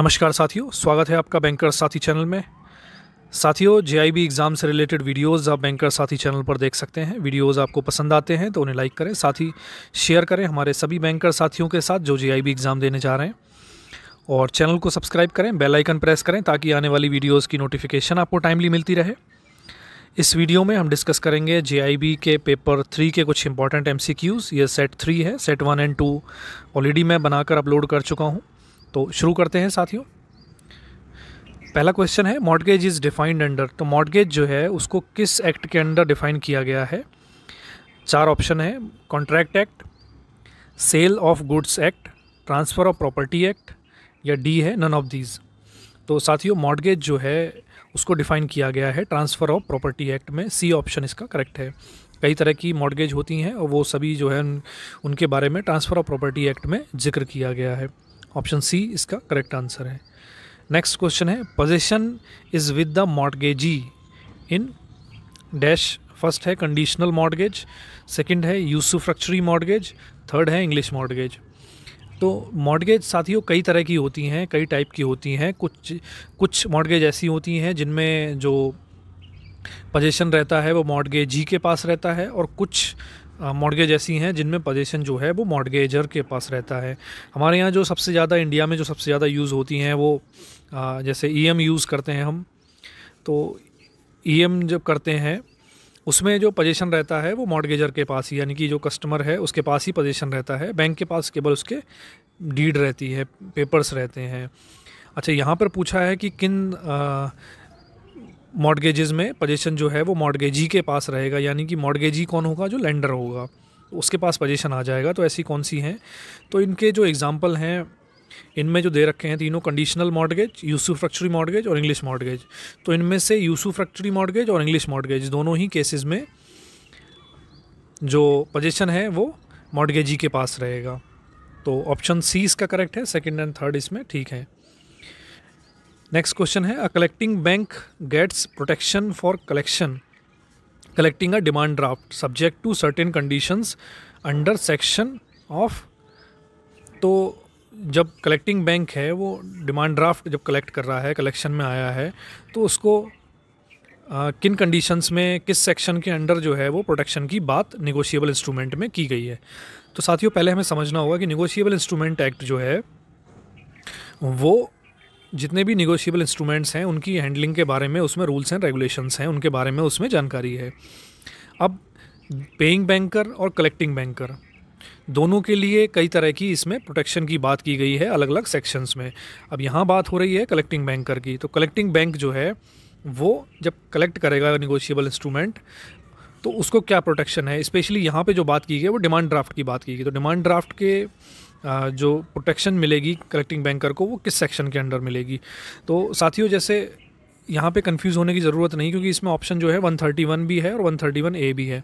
नमस्कार साथियों स्वागत है आपका बैंकर साथी चैनल में साथियों जे एग्ज़ाम से रिलेटेड वीडियोस आप बैंकर साथी चैनल पर देख सकते हैं वीडियोस आपको पसंद आते हैं तो उन्हें लाइक करें साथ ही शेयर करें हमारे सभी बैंकर साथियों के साथ जो जे एग्ज़ाम देने जा रहे हैं और चैनल को सब्सक्राइब करें बेल आइकन प्रेस करें ताकि आने वाली वीडियोज़ की नोटिफिकेशन आपको टाइमली मिलती रहे इस वीडियो में हम डिस्कस करेंगे जे के पेपर थ्री के कुछ इंपॉर्टेंट एम ये सेट थ्री है set one and two already मैं बनाकर अपलोड कर चुका हूँ तो शुरू करते हैं साथियों पहला क्वेश्चन है मॉडगेज इज़ डिफाइंड अंडर तो मॉडगेज जो है उसको किस एक्ट के अंडर डिफाइन किया गया है चार ऑप्शन है contract act sale of goods act transfer of property act या डी है नन ऑफ दीज तो साथियों मॉडगेज जो है उसको डिफाइन किया गया है ट्रांसफ़र ऑफ प्रॉपर्टी एक्ट में सी ऑप्शन इसका करेक्ट है कई तरह की मॉडगेज होती हैं और वो सभी जो है उनके बारे में ट्रांसफ़र ऑफ प्रॉपर्टी एक्ट में जिक्र किया गया है ऑप्शन सी इसका करेक्ट आंसर है नेक्स्ट क्वेश्चन है possession is with the mortgagee in dash first है कंडीशनल मॉडगेज सेकंड है यूसुफ्रक्चरी मॉडगेज थर्ड है इंग्लिश मॉडगेज तो मॉडगेज साथियों कई तरह की होती हैं कई टाइप की होती हैं कुछ कुछ मॉडगेज ऐसी होती हैं जिनमें जो पोजेशन रहता है वो मॉडगेजी के पास रहता है और कुछ मॉडगेज ऐसी हैं जिनमें पोजेशन जो है वो मॉडगेजर के पास रहता है हमारे यहाँ जो सबसे ज़्यादा इंडिया में जो सबसे ज़्यादा यूज़ होती हैं वो आ, जैसे ई e यूज़ करते हैं हम तो ई e जब करते हैं उसमें जो पोजेशन रहता है वो मॉडगेजर के पास ही यानी कि जो कस्टमर है उसके पास ही पोजेशन रहता है बैंक के पास केवल उसके डीड रहती है पेपर्स रहते हैं अच्छा यहाँ पर पूछा है कि किन मॉडगेजेज में पोजेशन जो है वो मॉडगेजी के पास रहेगा यानी कि मॉडगेजी कौन होगा जो लेंडर होगा उसके पास पोजेशन आ जाएगा तो ऐसी कौन सी हैं तो इनके जो एग्ज़ाम्पल हैं इनमें जो दे रखे हैं तीनों कंडीशनल मॉडगेज यूसुफ्रैक्चरी मॉडगेज और इंग्लिश मॉडगेज तो इनमें से फ्रैक्चरी मॉडगेज और इंग्लिश मॉडगेज दोनों ही केसेस में जो पोजेशन है वो मॉडगेजी के पास रहेगा तो ऑप्शन सी इसका करेक्ट है सेकेंड एंड थर्ड इसमें ठीक है नेक्स्ट क्वेश्चन है a collecting bank gets protection for collection collecting a demand draft subject to certain conditions under section of तो जब कलेक्टिंग बैंक है वो डिमांड ड्राफ्ट जब कलेक्ट कर रहा है कलेक्शन में आया है तो उसको आ, किन कंडीशंस में किस सेक्शन के अंडर जो है वो प्रोटेक्शन की बात निगोशिएबल इंस्ट्रूमेंट में की गई है तो साथियों पहले हमें समझना होगा कि निगोशिएबल इंस्ट्रूमेंट एक्ट जो है वो जितने भी निगोशियबल इंस्ट्रूमेंट्स हैं उनकी हैंडलिंग के बारे में उसमें रूल्स एंड रेगुलेशंस हैं उनके बारे में उसमें जानकारी है अब पेइंग बैंकर और कलेक्टिंग बैंकर दोनों के लिए कई तरह की इसमें प्रोटेक्शन की बात की गई है अलग अलग सेक्शंस में अब यहाँ बात हो रही है कलेक्टिंग बैंकर की तो कलेक्टिंग बैंक जो है वो जब कलेक्ट करेगा निगोशियबल इंस्ट्रूमेंट तो उसको क्या प्रोटेक्शन है स्पेशली यहाँ पे जो बात की गई है वो डिमांड ड्राफ्ट की बात की गई तो डिमांड ड्राफ्ट के जो प्रोटेक्शन मिलेगी कलेक्टिंग बैंकर को वो किस सेक्शन के अंडर मिलेगी तो साथियों जैसे यहाँ पे कंफ्यूज होने की ज़रूरत नहीं क्योंकि इसमें ऑप्शन जो है 131 भी है और 131 ए भी है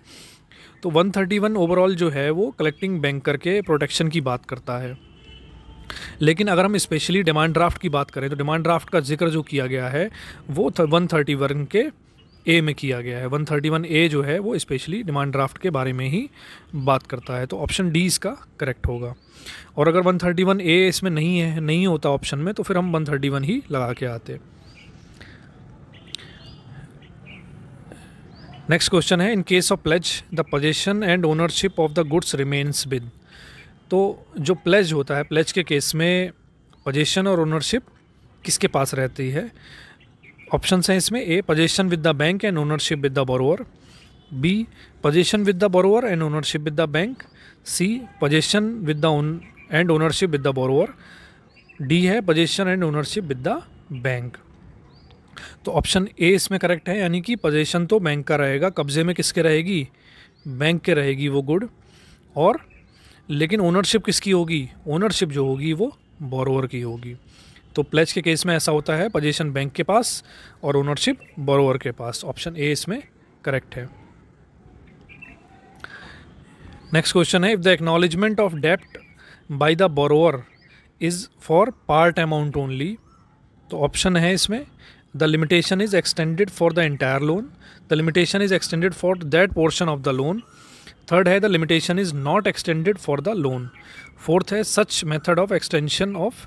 तो 131 ओवरऑल जो है वो कलेक्टिंग बैंकर के प्रोटेक्शन की बात करता है लेकिन अगर हम स्पेशली डिमांड ड्राफ्ट की बात करें तो डिमांड ड्राफ्ट का जिक्र जो किया गया है वो वन थर्टी वन के ए में किया गया है 131 ए जो है वो स्पेशली डिमांड ड्राफ्ट के बारे में ही बात करता है तो ऑप्शन डी इसका करेक्ट होगा और अगर 131 ए इसमें नहीं है नहीं होता ऑप्शन में तो फिर हम 131 ही लगा के आते नेक्स्ट क्वेश्चन है in case of pledge the possession and ownership of the goods remains with तो जो प्लेज होता है प्लेज के केस में पोजेशन और ओनरशिप किसके पास रहती है ऑप्शन हैं इसमें A possession with the bank and ownership with the borrower B possession with the borrower and ownership with the bank C possession with the and ownership with the borrower D है possession and ownership with the bank तो option A इसमें correct है यानी कि possession तो bank का रहेगा कब्जे में किसके रहेगी बैंक के रहेगी वो गुड और लेकिन ओनरशिप किसकी होगी ओनरशिप जो होगी वो बोरोवर की होगी तो प्लेज के केस में ऐसा होता है पोजीशन बैंक के पास और ओनरशिप बोरोवर के पास ऑप्शन ए इसमें करेक्ट है नेक्स्ट क्वेश्चन है इफ़ द एक्नॉलेजमेंट ऑफ डेप्ट by the borrower is for part amount only तो ऑप्शन है इसमें the limitation is extended for the entire loan the limitation is extended for that portion of the loan third है the limitation is not extended for the loan fourth है such method of extension of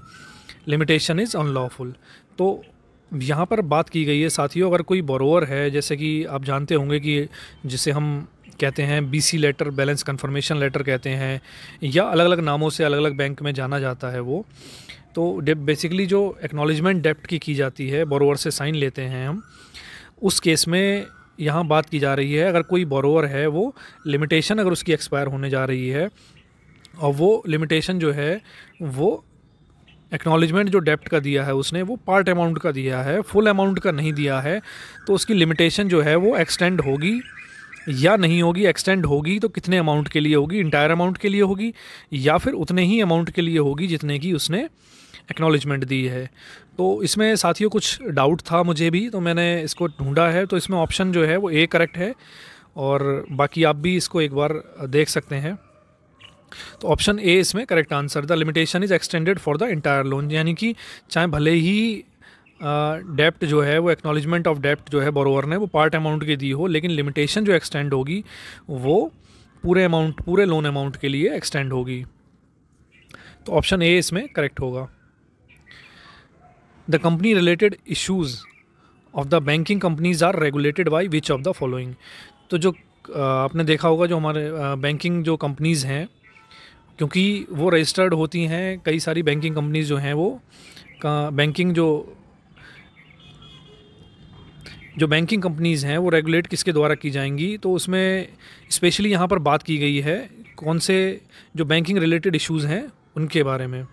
limitation is unlawful तो यहाँ पर बात की गई है साथियों अगर कोई बोरोवर है जैसे कि आप जानते होंगे कि जिसे हम कहते हैं BC letter balance confirmation letter कहते हैं या अलग अलग नामों से अलग अलग बैंक में जाना जाता है वो तो बेसिकली जो एक्नॉलेजमेंट डेप्ट की की जाती है बोरोवर से साइन लेते हैं हम उस केस में यहाँ बात की जा रही है अगर कोई बोरोवर है वो लिमिटेशन अगर उसकी एक्सपायर होने जा रही है और वो लिमिटेशन जो है वो एक्नॉलेजमेंट जो डेप्ट का दिया है उसने वो पार्ट अमाउंट का दिया है फुल अमाउंट का नहीं दिया है तो उसकी लिमिटेशन जो है वो एक्सटेंड होगी या नहीं होगी एक्सटेंड होगी तो कितने अमाउंट के लिए होगी इंटायर अमाउंट के लिए होगी या फिर उतने ही अमाउंट के लिए होगी जितने की उसने एक्नॉलेजमेंट दी है तो इसमें साथियों कुछ डाउट था मुझे भी तो मैंने इसको ढूंढा है तो इसमें ऑप्शन जो है वो ए करेक्ट है और बाकी आप भी इसको एक बार देख सकते हैं तो ऑप्शन ए इसमें correct answer the limitation is extended for the entire loan यानी कि चाहे भले ही डेप्ट uh, जो है वो एक्नॉलेजमेंट ऑफ डेप्ट जो है बोरोवर ने वो पार्ट अमाउंट की दी हो लेकिन लिमिटेशन जो एक्सटेंड होगी वो पूरे अमाउंट पूरे लोन अमाउंट के लिए एक्सटेंड होगी तो ऑप्शन ए इसमें करेक्ट होगा the company related issues of the banking companies are regulated by which of the following तो जो आपने देखा होगा जो हमारे बैंकिंग जो कंपनीज़ हैं क्योंकि वो रजिस्टर्ड होती हैं कई सारी बैंकिंग कंपनीज जो हैं वो बैंकिंग जो जो बैंकिंग कंपनीज़ हैं वो रेगुलेट किसके द्वारा की जाएंगी तो उसमें स्पेशली यहाँ पर बात की गई है कौन से जो बैंकिंग रिलेटेड इश्यूज़ हैं उनके बारे में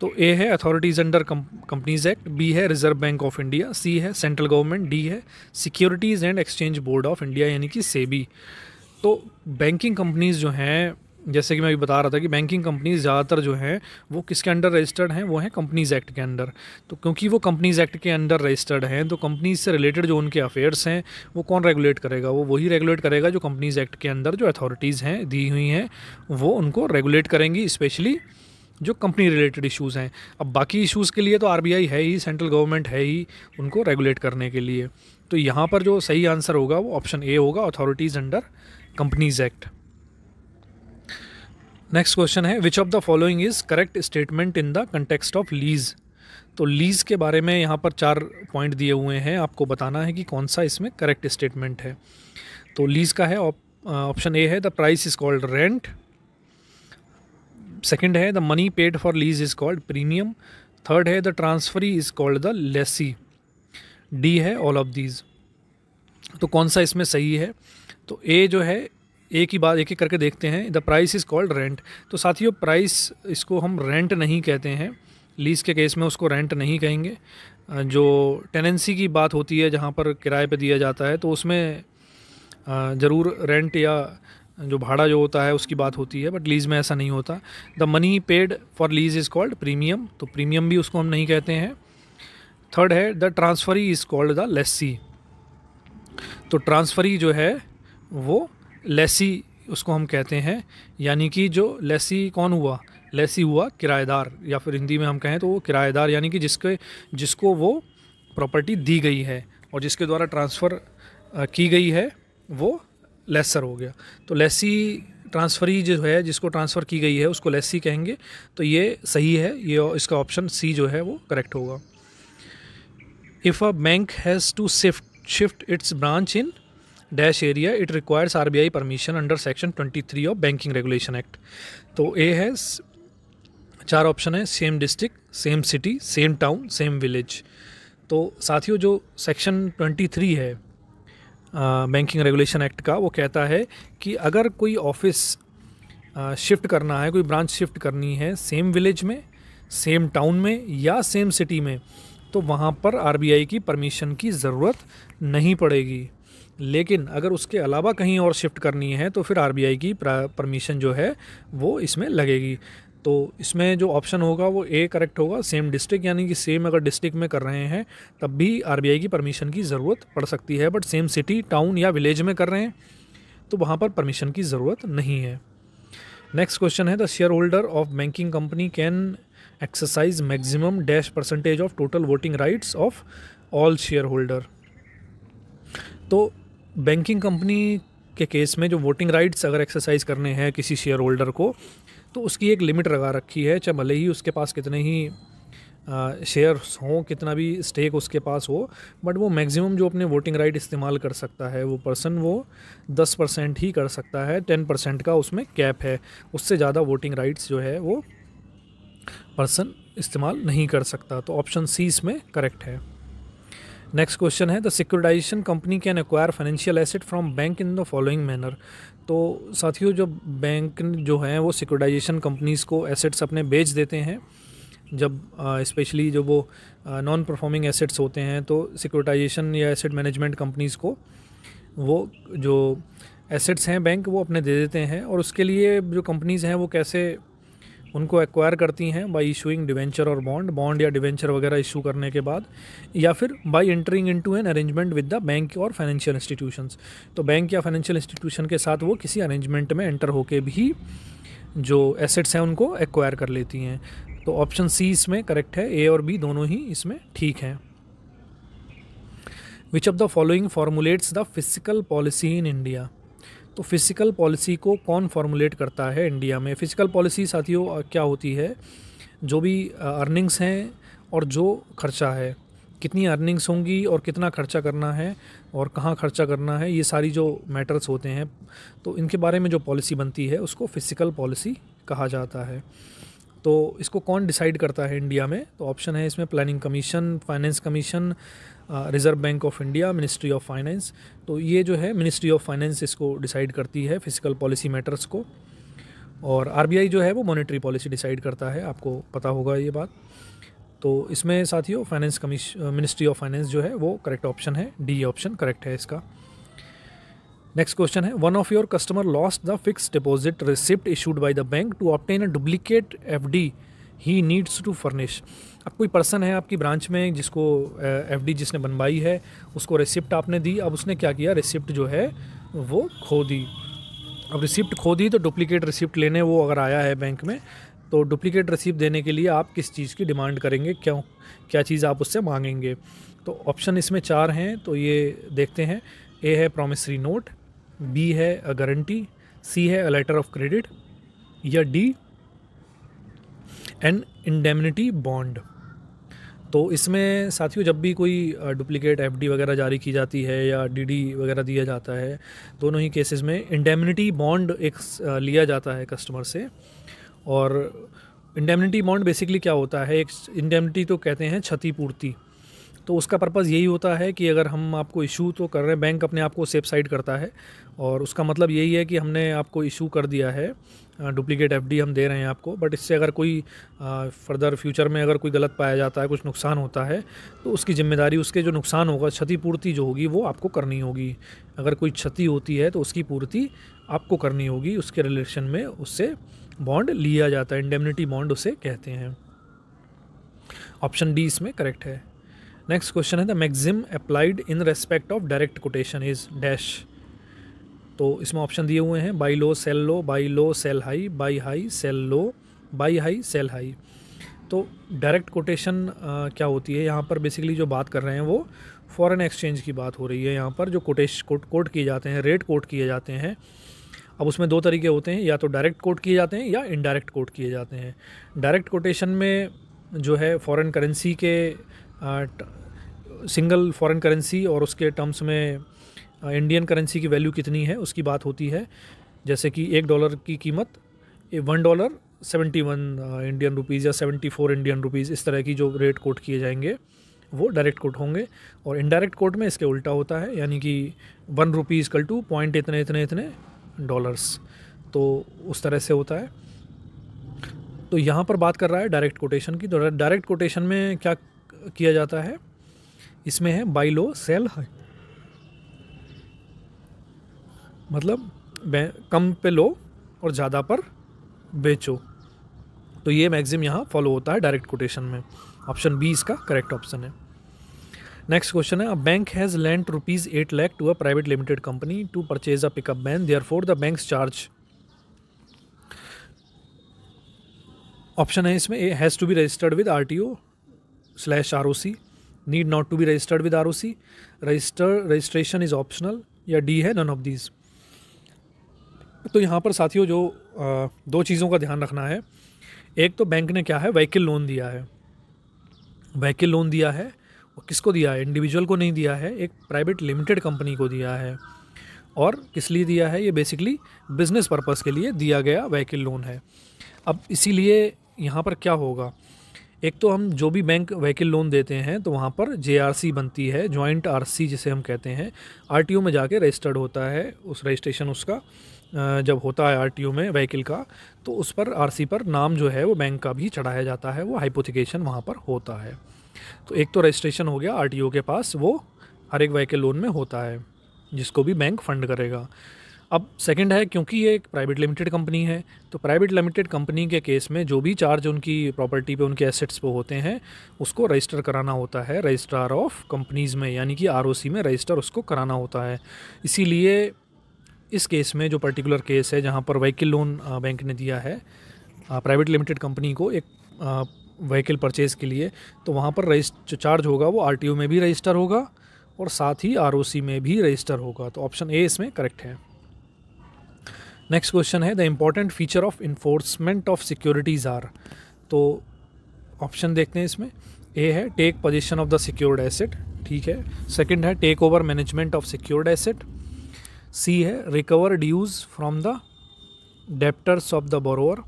तो ए है authorities under companies act B है Reserve Bank of India C है सेंट्रल गवर्नमेंट डी है securities and exchange board of India यानी कि सेबी तो बैंकिंग कंपनीज़ जो हैं जैसे कि मैं अभी बता रहा था कि बैंकिंग कंपनीज ज़्यादातर जो हैं वो किसके अंडर रजिस्टर्ड हैं वो हैं कंपनीज एक्ट के अंडर तो क्योंकि वो कंपनीज एक्ट के अंडर रजिस्टर्ड हैं तो कंपनीज से रिलेटेड जो उनके अफेयर्स हैं वो कौन रेगुलेट करेगा वो वही रेगुलेट करेगा जो कंपनीज एक्ट के अंदर जो अथॉरिटीज़ हैं दी हुई हैं वो उनको रेगुलेट करेंगी स्पेशली जो कंपनी रिलेटेड इशूज़ हैं अब बाकी इशूज़ के लिए तो आर है ही सेंट्रल गवर्नमेंट है ही उनको रेगुलेट करने के लिए तो यहाँ पर जो सही आंसर होगा वो ऑप्शन ए होगा authorities under companies act next question है which of the following is correct statement in the context of lease तो लीज के बारे में यहाँ पर चार पॉइंट दिए हुए हैं आपको बताना है कि कौन सा इसमें करेक्ट स्टेटमेंट है तो लीज का है ऑप्शन ए uh, है the price is called rent second है the money paid for lease is called premium third है the transferee is called the lessee D है ऑल ऑफ दीज तो कौन सा इसमें सही है तो ए जो है एक ही बात एक एक करके देखते हैं the price is called rent तो साथियों प्राइस इसको हम रेंट नहीं कहते हैं लीज़ के केस में उसको रेंट नहीं कहेंगे जो टेनेंसी की बात होती है जहाँ पर किराए पे दिया जाता है तो उसमें ज़रूर रेंट या जो भाड़ा जो होता है उसकी बात होती है बट लीज़ में ऐसा नहीं होता the money paid for lease is called premium तो प्रीमियम भी उसको हम नहीं कहते हैं थर्ड है the transferee is called the lessee तो ट्रांसफरी जो है वो लेसी उसको हम कहते हैं यानी कि जो लेसी कौन हुआ लेसी हुआ किराएदार या फिर हिंदी में हम कहें तो वो किराएदार यानी कि जिसके जिसको वो प्रॉपर्टी दी गई है और जिसके द्वारा ट्रांसफ़र की गई है वो लेसर हो गया तो लेसी ट्रांसफरी जो है जिसको ट्रांसफ़र की गई है उसको लेसी कहेंगे तो ये सही है ये इसका ऑप्शन सी जो है वो करेक्ट होगा if a bank has to shift shift its branch in dash area it requires R B I permission under section twenty three of banking regulation act तो ए है चार ऑप्शन है same district same city same town same village तो साथियों जो section twenty three है banking regulation act का वो कहता है कि अगर कोई ऑफिस शिफ्ट करना है कोई ब्रांच शिफ्ट करनी है सेम विलेज में सेम टाउन में या सेम सिटी में तो वहाँ पर आरबीआई की परमिशन की ज़रूरत नहीं पड़ेगी लेकिन अगर उसके अलावा कहीं और शिफ्ट करनी है तो फिर आर की परमिशन जो है वो इसमें लगेगी तो इसमें जो ऑप्शन होगा वो ए करेक्ट होगा सेम डिस्ट्रिक्ट यानी कि सेम अगर डिस्ट्रिक्ट में कर रहे हैं तब भी आर की परमिशन की ज़रूरत पड़ सकती है बट सेम सिटी टाउन या विलेज में कर रहे हैं तो वहाँ पर परमिशन की ज़रूरत नहीं है नेक्स्ट क्वेश्चन है the share holder of banking company can exercise maximum dash percentage of total voting rights of all share holder तो बैंकिंग कंपनी के केस में जो वोटिंग राइट्स अगर एक्सरसाइज करने हैं किसी शेयर होल्डर को तो उसकी एक लिमिट लगा रखी है चाहे भले ही उसके पास कितने ही शेयर्स हों कितना भी स्टेक उसके पास हो बट वो मैक्सिमम जो अपने वोटिंग राइट इस्तेमाल कर सकता है वो पर्सन वो दस परसेंट ही कर सकता है टेन परसेंट का उसमें कैप है उससे ज़्यादा वोटिंग राइट्स जो है वो पर्सन इस्तेमाल नहीं कर सकता तो ऑप्शन सी इसमें करेक्ट है नेक्स्ट क्वेश्चन है the securitisation company can acquire financial asset from bank in the following manner तो साथियों जो बैंक जो हैं वो सिक्योरिटाइजेशन कंपनीज़ को एसेट्स अपने बेच देते हैं जब स्पेशली जो वो नॉन परफॉर्मिंग एसेट्स होते हैं तो सिक्योरिटाइजेशन या एसेट मैनेजमेंट कंपनीज़ को वो जो एसेट्स हैं बैंक वो अपने दे देते हैं और उसके लिए जो कंपनीज़ हैं वो कैसे उनको एक्वायर करती हैं बाई इशूइंग डिवेंचर और बॉन्ड बॉन्ड या डिवेंचर वगैरह इशू करने के बाद या फिर by entering to an arrangement with the bank और फाइनेंशियल इंस्टीट्यूशंस तो बैंक या फाइनेंशियल इंस्टीट्यूशन के साथ वो किसी अरेंजमेंट में एंटर होकर भी जो एसेट्स हैं उनको एक्वायर कर लेती हैं तो ऑप्शन सी इसमें करेक्ट है ए और बी दोनों ही इसमें ठीक हैं which of the following formulates the physical policy in India तो फिजिकल पॉलिसी को कौन फॉर्मुलेट करता है इंडिया में फिजिकल पॉलिसी साथियों क्या होती है जो भी अर्निंग्स हैं और जो खर्चा है कितनी अर्निंग्स होंगी और कितना खर्चा करना है और कहाँ खर्चा करना है ये सारी जो मैटर्स होते हैं तो इनके बारे में जो पॉलिसी बनती है उसको फिजिकल पॉलिसी कहा जाता है तो इसको कौन डिसाइड करता है इंडिया में तो ऑप्शन है इसमें planning commission finance commission Reserve Bank of India ministry of finance तो ये जो है मिनिस्ट्री ऑफ फाइनेंस इसको डिसाइड करती है फिजिकल पॉलिसी मैटर्स को और आर जो है वो मॉनेटरी पॉलिसी डिसाइड करता है आपको पता होगा ये बात तो इसमें साथियों finance commission ministry of finance जो है वो करेक्ट ऑप्शन है डी ऑप्शन करेक्ट है इसका नेक्स्ट क्वेश्चन है one of your customer lost the fix deposit receipt issued by the bank to obtain a duplicate F D he needs to furnish अब कोई person है आपकी branch में जिसको एफ डी जिसने बनवाई है उसको रिसिप्ट आपने दी अब उसने क्या किया रिसिप्ट जो है वो खो दी अब रिसिप्ट खो दी तो डुप्लीकेट रिसिप्ट लेने वो अगर आया है बैंक में तो डुप्लीकेट रिसिप्ट देने के लिए आप किस चीज़ की डिमांड करेंगे क्यों क्या चीज़ आप उससे मांगेंगे तो ऑप्शन इसमें चार हैं तो ये देखते हैं ए है प्रोमिसरी नोट बी है अ गारंटी सी है अ लेटर ऑफ क्रेडिट या डी एन इंडेमनिटी बॉन्ड तो इसमें साथियों जब भी कोई डुप्लीकेट एफडी वगैरह जारी की जाती है या डीडी वगैरह दिया जाता है दोनों ही केसेस में इंडेमनिटी बॉन्ड एक लिया जाता है कस्टमर से और इंडेमनिटी बॉन्ड बेसिकली क्या होता है एक इंडेमनिटी तो कहते हैं क्षतिपूर्ति तो उसका पर्पज़ यही होता है कि अगर हम आपको इशू तो कर रहे हैं बैंक अपने आप को सेफ साइड करता है और उसका मतलब यही है कि हमने आपको इशू कर दिया है डुप्लीकेट एफ हम दे रहे हैं आपको बट इससे अगर कोई फर्दर फ्यूचर में अगर कोई गलत पाया जाता है कुछ नुकसान होता है तो उसकी जिम्मेदारी उसके जो नुकसान होगा क्षतिपूर्ति जो होगी वो आपको करनी होगी अगर कोई क्षति होती है तो उसकी पूर्ति आपको करनी होगी उसके रिलेशन में उससे बॉन्ड लिया जाता है इंडेमनिटी बॉन्ड उसे कहते हैं ऑप्शन डी इसमें करेक्ट है नेक्स्ट क्वेश्चन है the maxim applied in respect of direct quotation is dash तो इसमें ऑप्शन दिए हुए हैं buy low sell low buy low sell high buy high sell low buy high sell high तो direct quotation क्या होती है यहाँ पर बेसिकली जो बात कर रहे हैं वो फॉरेन एक्सचेंज की बात हो रही है यहाँ पर जो कोटेश कोट कोट किए जाते हैं रेट कोट किए जाते हैं अब उसमें दो तरीके होते हैं या तो डायरेक्ट कोट किए जाते हैं या इनडायरेक्ट कोट किए जाते हैं डायरेक्ट कोटेशन में जो है फॉरेन करेंसी के सिंगल फॉरेन करेंसी और उसके टर्म्स में इंडियन uh, करेंसी की वैल्यू कितनी है उसकी बात होती है जैसे कि एक डॉलर की कीमत one dollar seventy one Indian rupees या सेवेंटी फोर इंडियन रुपीज़ इस तरह की जो रेट कोट किए जाएंगे वो डायरेक्ट कोट होंगे और इनडायरेक्ट कोट में इसके उल्टा होता है यानी कि वन रुपीज़ कल टू पॉइंट इतने इतने इतने डॉलर्स तो उस तरह से होता है तो यहाँ पर बात कर रहा है डायरेक्ट कोटेशन की तो डायरेक्ट कोटेशन में क्या किया जाता है इसमें है बाई लो सेल हाई मतलब कम पे लो और ज़्यादा पर बेचो तो ये मैगजिम यहाँ फॉलो होता है डायरेक्ट कोटेशन में ऑप्शन बी इसका करेक्ट ऑप्शन है नेक्स्ट क्वेश्चन है a bank has lent rupees eight lakh to a private limited company to purchase a pickup van there for the bank charge option है इसमें has to be registered with R T O slash R O C need not to be registered with R O C register registration is optional या D है none of these तो यहाँ पर साथियों जो आ, दो चीज़ों का ध्यान रखना है एक तो बैंक ने क्या है वहीकिल लोन दिया है वहीकिल लोन दिया है और किसको दिया है इंडिविजुअल को नहीं दिया है एक प्राइवेट लिमिटेड कंपनी को दिया है और किस लिए दिया है ये बेसिकली बिजनेस पर्पज़ के लिए दिया गया वहीकिल लोन है अब इसीलिए यहाँ पर क्या होगा एक तो हम जो भी बैंक व्हीकल लोन देते हैं तो वहाँ पर जे बनती है जॉइंट आर जिसे हम कहते हैं आर में जाके रजिस्टर्ड होता है उस रजिस्ट्रेशन उसका जब होता है आर में व्हीकल का तो उस पर आर पर नाम जो है वो बैंक का भी चढ़ाया जाता है वो हाइपोथिकेशन वहाँ पर होता है तो एक तो रजिस्ट्रेशन हो गया आर के पास वो हर एक व्हीकल लोन में होता है जिसको भी बैंक फंड करेगा अब सेकंड है क्योंकि ये एक प्राइवेट लिमिटेड कंपनी है तो प्राइवेट लिमिटेड कंपनी के केस में जो भी चार्ज उनकी प्रॉपर्टी पे उनके एसेट्स पे होते हैं उसको रजिस्टर कराना होता है रजिस्ट्रार ऑफ कंपनीज़ में यानी कि आर में रजिस्टर उसको कराना होता है इसीलिए इस केस में जो पर्टिकुलर केस है जहाँ पर व्हीकल लोन बैंक ने दिया है प्राइवेट लिमिटेड कंपनी को एक व्हीकल परचेज़ के लिए तो वहाँ पर रजिस्ट चार्ज होगा वो आर में भी रजिस्टर होगा और साथ ही आर में भी रजिस्टर होगा तो ऑप्शन ए इसमें करेक्ट है नेक्स्ट क्वेश्चन है the important feature of enforcement of securities are तो ऑप्शन देखते हैं इसमें ए है take position of the secured asset ठीक है सेकेंड है take over management of secured asset C है recover dues from the debtors of the borrower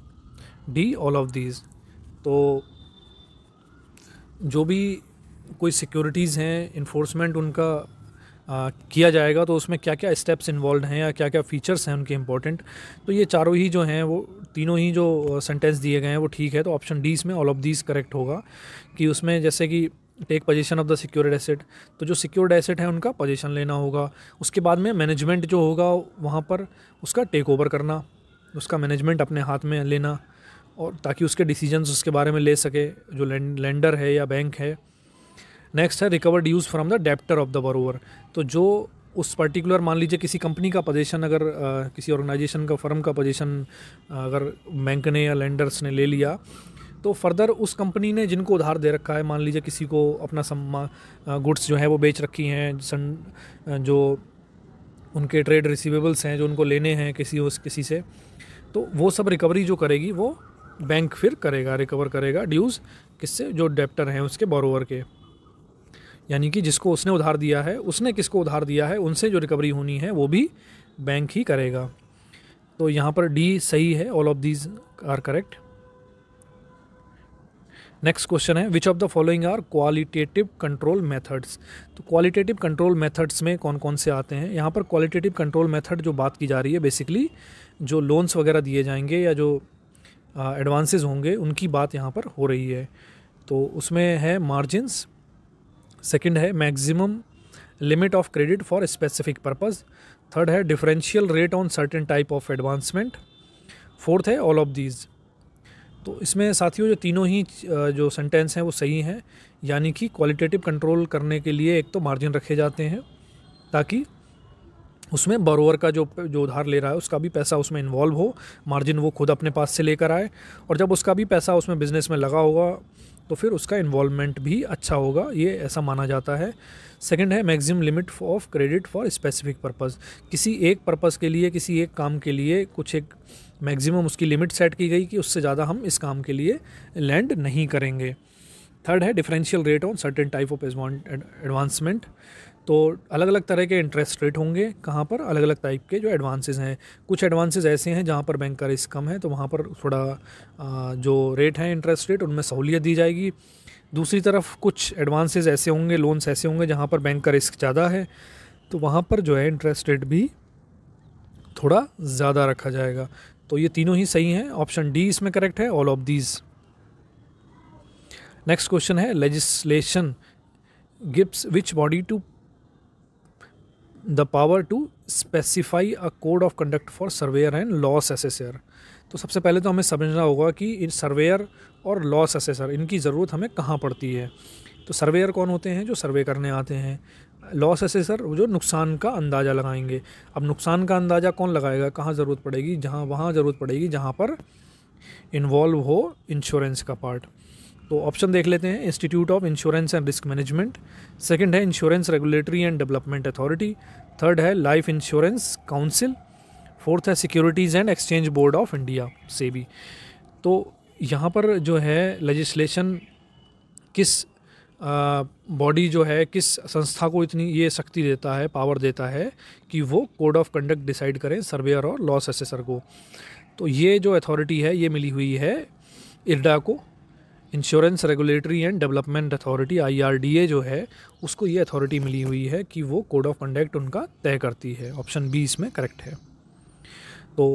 D all of these तो जो भी कोई सिक्योरिटीज़ हैं इन्फोर्समेंट उनका आ, किया जाएगा तो उसमें क्या क्या स्टेप्स इन्वॉल्व हैं या क्या क्या फीचर्स हैं उनके इंपॉर्टेंट तो ये चारों ही जो हैं वो तीनों ही जो सेंटेंस दिए गए हैं वो ठीक है तो ऑप्शन डी इसमें ऑल ऑफ दीज करेक्ट होगा कि उसमें जैसे कि take position of the secured asset तो जो सिक्योर्ड एसेट है उनका पोजीशन लेना होगा उसके बाद में मैनेजमेंट जो होगा वहाँ पर उसका टेक ओवर करना उसका मैनेजमेंट अपने हाथ में लेना और ताकि उसके डिसीजंस उसके बारे में ले सके जो लेंडर है या बैंक है नेक्स्ट है recover dues from the debtor of the borrower तो जो उस पर्टिकुलर मान लीजिए किसी कंपनी का पोजीशन अगर आ, किसी ऑर्गेनाइजेशन का फर्म का पोजीशन अगर बैंक ने या लेंडर्स ने ले लिया तो फर्दर उस कंपनी ने जिनको उधार दे रखा है मान लीजिए किसी को अपना गुड्स जो है वो बेच रखी हैं जो उनके ट्रेड रिसीवेबल्स हैं जो उनको लेने हैं किसी उस किसी से तो वो सब रिकवरी जो करेगी वो बैंक फिर करेगा रिकवर करेगा ड्यूज़ किससे जो डेप्टर हैं उसके बोरोवर के यानी कि जिसको उसने उधार दिया है उसने किसको उधार दिया है उनसे जो रिकवरी होनी है वो भी बैंक ही करेगा तो यहाँ पर डी सही है all of these are correct next question है which of the following are qualitative control methods तो क्वालिटेटिव कंट्रोल मेथड्स में कौन कौन से आते हैं यहाँ पर क्वालिटेटिव कंट्रोल मेथड जो बात की जा रही है बेसिकली जो लोन्स वगैरह दिए जाएंगे या जो एडवांसेस होंगे उनकी बात यहाँ पर हो रही है तो उसमें है मार्जिनस सेकंड है maximum limit of credit for specific purpose third है differential rate on certain type of advancement fourth है ऑल ऑफ दीज तो इसमें साथियों जो तीनों ही जो सेंटेंस हैं वो सही हैं यानी कि क्वालिटेटिव कंट्रोल करने के लिए एक तो मार्जिन रखे जाते हैं ताकि उसमें बरोवर का जो जो उधार ले रहा है उसका भी पैसा उसमें इन्वॉल्व हो मार्जिन वो खुद अपने पास से लेकर आए और जब उसका भी पैसा उसमें बिज़नेस में लगा होगा तो फिर उसका इन्वॉल्वमेंट भी अच्छा होगा ये ऐसा माना जाता है सेकंड है maximum limit of credit for specific purpose किसी एक पर्पस के लिए किसी एक काम के लिए कुछ एक मैक्सिमम उसकी लिमिट सेट की गई कि उससे ज़्यादा हम इस काम के लिए लैंड नहीं करेंगे थर्ड है differential rate on certain type of advancement तो अलग अलग तरह के इंटरेस्ट रेट होंगे कहाँ पर अलग अलग टाइप के जो एडवांसेस हैं कुछ एडवांसेस ऐसे हैं जहाँ पर बैंक का रिस्क कम है तो वहाँ पर थोड़ा जो रेट है इंटरेस्ट रेट उनमें सहूलियत दी जाएगी दूसरी तरफ कुछ एडवांसेस ऐसे होंगे लोन्स ऐसे होंगे जहाँ पर बैंक का रिस्क ज़्यादा है तो वहाँ पर जो है इंटरेस्ट रेट भी थोड़ा ज़्यादा रखा जाएगा तो ये तीनों ही सही हैं ऑप्शन डी इसमें करेक्ट है all of these next question है legislation gives which body to the power to specify a code of conduct for surveyor and loss assessor तो सबसे पहले तो हमें समझना होगा कि इन सर्वेयर और लॉस असेसर इनकी ज़रूरत हमें कहाँ पड़ती है तो सर्वेयर कौन होते हैं जो सर्वे करने आते हैं लॉस असेसर जो नुकसान का अंदाज़ा लगाएंगे अब नुकसान का अंदाज़ा कौन लगाएगा कहाँ ज़रूरत पड़ेगी जहाँ वहाँ ज़रूरत पड़ेगी जहाँ पर इन्वॉल्व हो इंश्योरेंस का पार्ट तो ऑप्शन देख लेते हैं institute of insurance and risk management second है insurance regulatory and development authority third है लाइफ इंश्योरेंस काउंसिल फोर्थ है securities and exchange board of India से भी तो यहाँ पर जो है लेजिस्लेशन किस बॉडी जो है किस संस्था को इतनी ये शक्ति देता है पावर देता है कि वो कोड ऑफ कंडक्ट डिसाइड करें सर्वेयर और लॉस असेसर को तो ये जो अथॉरिटी है ये मिली हुई है इरडा को insurance regulatory and development authority आई जो है उसको ये अथॉरिटी मिली हुई है कि वो कोड ऑफ कंडक्ट उनका तय करती है ऑप्शन बी इसमें करेक्ट है तो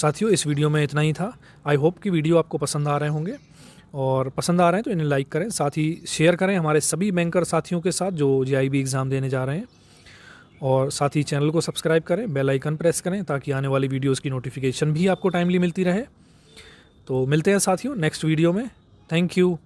साथियों इस वीडियो में इतना ही था आई होप कि वीडियो आपको पसंद आ रहे होंगे और पसंद आ रहे हैं तो इन्हें लाइक करें साथ ही शेयर करें हमारे सभी बैंकर साथियों के साथ जो जे एग्ज़ाम देने जा रहे हैं और साथ ही चैनल को सब्सक्राइब करें बेल आइकन प्रेस करें ताकि आने वाली वीडियोस की नोटिफिकेशन भी आपको टाइमली मिलती रहे तो मिलते हैं साथियों नेक्स्ट वीडियो में Thank you.